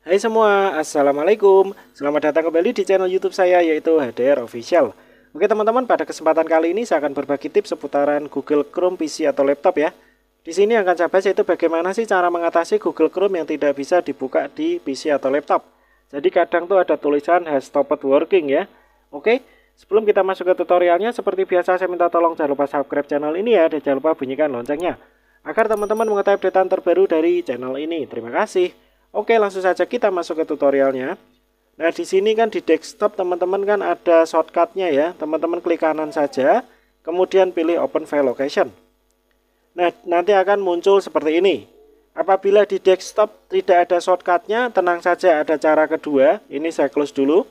Hai semua, Assalamualaikum Selamat datang kembali di channel youtube saya yaitu HDR Official Oke teman-teman, pada kesempatan kali ini saya akan berbagi tips seputaran Google Chrome PC atau laptop ya Di sini akan saya bahas yaitu bagaimana sih cara mengatasi Google Chrome yang tidak bisa dibuka di PC atau laptop Jadi kadang tuh ada tulisan has stopped working ya Oke, sebelum kita masuk ke tutorialnya Seperti biasa saya minta tolong jangan lupa subscribe channel ini ya Dan jangan lupa bunyikan loncengnya Agar teman-teman mengetahui update terbaru dari channel ini Terima kasih Oke, langsung saja kita masuk ke tutorialnya. Nah, di sini kan di desktop teman-teman kan ada shortcutnya ya. Teman-teman klik kanan saja, kemudian pilih Open File Location. Nah, nanti akan muncul seperti ini. Apabila di desktop tidak ada shortcutnya, tenang saja ada cara kedua. Ini saya close dulu.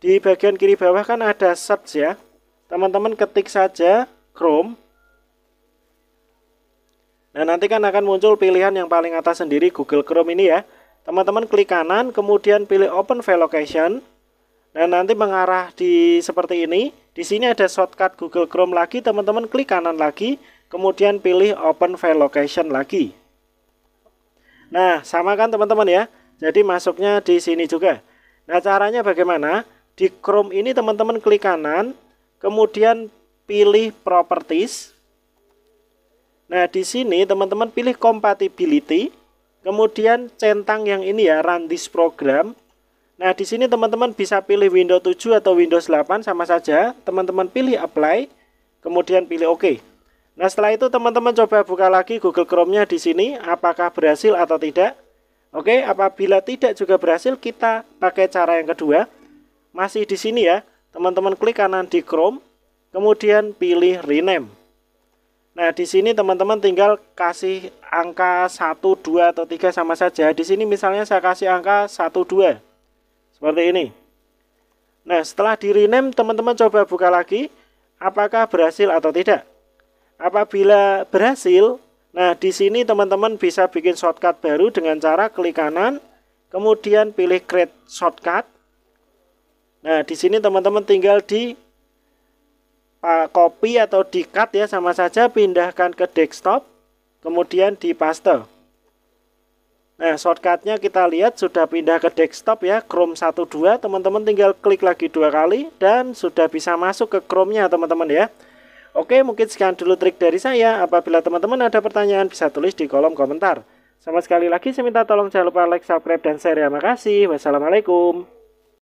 Di bagian kiri bawah kan ada search ya. Teman-teman ketik saja Chrome. Nah, nanti kan akan muncul pilihan yang paling atas sendiri Google Chrome ini ya. Teman-teman klik kanan, kemudian pilih Open File Location. Dan nanti mengarah di seperti ini. Di sini ada shortcut Google Chrome lagi, teman-teman klik kanan lagi, kemudian pilih Open File Location lagi. Nah, sama kan teman-teman ya? Jadi masuknya di sini juga. Nah, caranya bagaimana? Di Chrome ini teman-teman klik kanan, kemudian pilih Properties. Nah, di sini teman-teman pilih Compatibility Kemudian centang yang ini ya, run this Program. Nah, di sini teman-teman bisa pilih Windows 7 atau Windows 8 sama saja. Teman-teman pilih apply, kemudian pilih OK. Nah, setelah itu teman-teman coba buka lagi Google Chrome-nya di sini apakah berhasil atau tidak. Oke, apabila tidak juga berhasil, kita pakai cara yang kedua. Masih di sini ya. Teman-teman klik kanan di Chrome, kemudian pilih rename. Nah, di sini teman-teman tinggal kasih angka 1, 2, atau 3 sama saja. Di sini misalnya saya kasih angka 1, 2. Seperti ini. Nah, setelah di rename, teman-teman coba buka lagi. Apakah berhasil atau tidak? Apabila berhasil, nah di sini teman-teman bisa bikin shortcut baru dengan cara klik kanan, kemudian pilih create shortcut. Nah, di sini teman-teman tinggal di Kopi copy atau di cut ya sama saja pindahkan ke desktop kemudian di paste nah shortcutnya kita lihat sudah pindah ke desktop ya Chrome 12 teman-teman tinggal klik lagi dua kali dan sudah bisa masuk ke Chrome nya teman-teman ya Oke mungkin sekian dulu trik dari saya apabila teman-teman ada pertanyaan bisa tulis di kolom komentar sama sekali lagi saya minta tolong jangan lupa like, subscribe, dan share ya. Makasih. Wassalamualaikum.